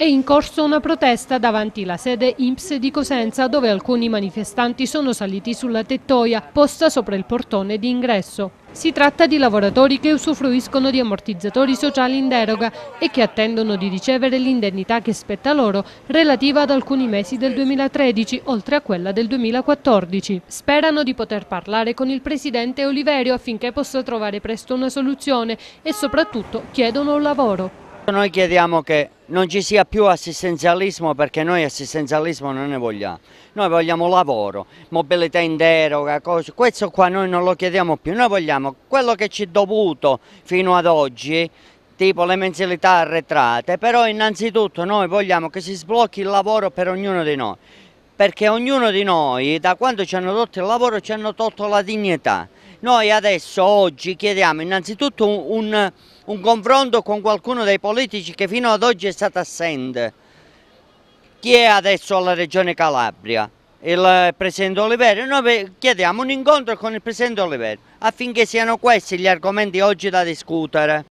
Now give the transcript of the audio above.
È in corso una protesta davanti la sede IMPS di Cosenza dove alcuni manifestanti sono saliti sulla tettoia posta sopra il portone di ingresso. Si tratta di lavoratori che usufruiscono di ammortizzatori sociali in deroga e che attendono di ricevere l'indennità che spetta loro relativa ad alcuni mesi del 2013, oltre a quella del 2014. Sperano di poter parlare con il presidente Oliverio affinché possa trovare presto una soluzione e soprattutto chiedono un lavoro. Noi chiediamo che non ci sia più assistenzialismo perché noi assistenzialismo non ne vogliamo. Noi vogliamo lavoro, mobilità in deroga, cose. questo qua noi non lo chiediamo più, noi vogliamo quello che ci è dovuto fino ad oggi, tipo le mensilità arretrate, però innanzitutto noi vogliamo che si sblocchi il lavoro per ognuno di noi, perché ognuno di noi da quando ci hanno tolto il lavoro ci hanno tolto la dignità. Noi adesso, oggi, chiediamo innanzitutto un, un, un confronto con qualcuno dei politici che fino ad oggi è stato assente. Chi è adesso alla Regione Calabria? il eh, Presidente Olivero, noi chiediamo un incontro con il Presidente Olivero affinché siano questi gli argomenti oggi da discutere.